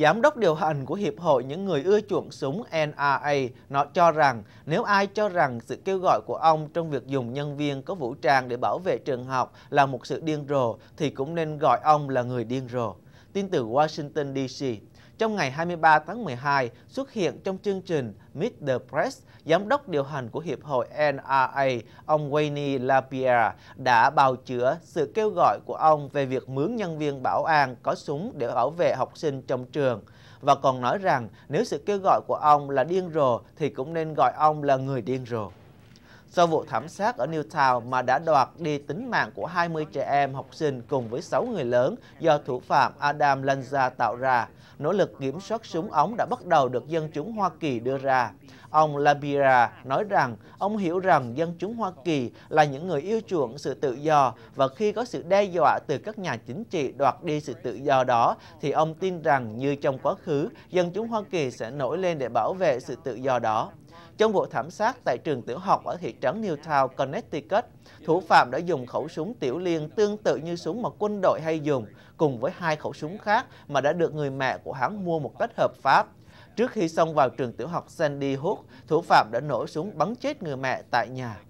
Giám đốc điều hành của Hiệp hội những người ưa chuộng súng NRA nó cho rằng nếu ai cho rằng sự kêu gọi của ông trong việc dùng nhân viên có vũ trang để bảo vệ trường học là một sự điên rồ thì cũng nên gọi ông là người điên rồ. Tin từ Washington DC trong ngày 23 tháng 12 xuất hiện trong chương trình Meet the Press, giám đốc điều hành của Hiệp hội NRA, ông Wayne LaPierre, đã bào chữa sự kêu gọi của ông về việc mướn nhân viên bảo an có súng để bảo vệ học sinh trong trường và còn nói rằng nếu sự kêu gọi của ông là điên rồ thì cũng nên gọi ông là người điên rồ sau vụ thảm sát ở Newtown mà đã đoạt đi tính mạng của 20 trẻ em học sinh cùng với 6 người lớn do thủ phạm Adam Lanza tạo ra. Nỗ lực kiểm soát súng ống đã bắt đầu được dân chúng Hoa Kỳ đưa ra. Ông Labira nói rằng ông hiểu rằng dân chúng Hoa Kỳ là những người yêu chuộng sự tự do và khi có sự đe dọa từ các nhà chính trị đoạt đi sự tự do đó thì ông tin rằng như trong quá khứ, dân chúng Hoa Kỳ sẽ nổi lên để bảo vệ sự tự do đó. Trong vụ thảm sát tại trường tiểu học ở thị trấn Newtown, Connecticut, thủ phạm đã dùng khẩu súng tiểu liên tương tự như súng mà quân đội hay dùng, cùng với hai khẩu súng khác mà đã được người mẹ của hắn mua một cách hợp pháp. Trước khi xông vào trường tiểu học Sandy Hook, thủ phạm đã nổ súng bắn chết người mẹ tại nhà.